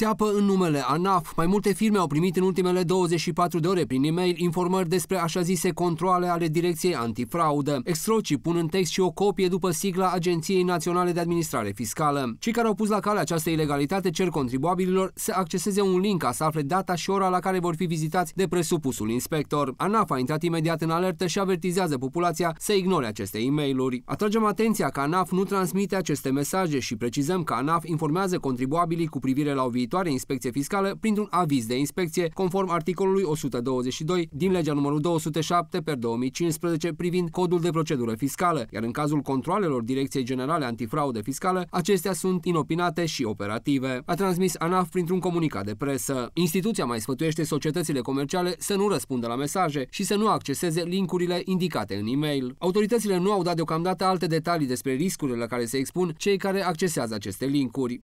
țeapă în numele ANAF. Mai multe firme au primit în ultimele 24 de ore prin e-mail informări despre așa zise controle ale Direcției Antifraudă. Extrocii pun în text și o copie după sigla Agenției Naționale de Administrare Fiscală. Cei care au pus la cale această ilegalitate cer contribuabililor să acceseze un link ca să afle data și ora la care vor fi vizitați de presupusul inspector. ANAF a intrat imediat în alertă și avertizează populația să ignore aceste e-mail-uri. Atragem atenția că ANAF nu transmite aceste mesaje și precizăm că ANAF informează contribuabilii cu privire la o viitoare viitoare inspecție fiscală printr-un aviz de inspecție conform articolului 122 din legea numărul 207 per 2015 privind codul de procedură fiscală, iar în cazul controlelor Direcției Generale Antifraudă Fiscală, acestea sunt inopinate și operative. A transmis ANAF printr-un comunicat de presă. Instituția mai sfătuiește societățile comerciale să nu răspundă la mesaje și să nu acceseze linkurile indicate în e-mail. Autoritățile nu au dat deocamdată alte detalii despre riscurile la care se expun cei care accesează aceste linkuri.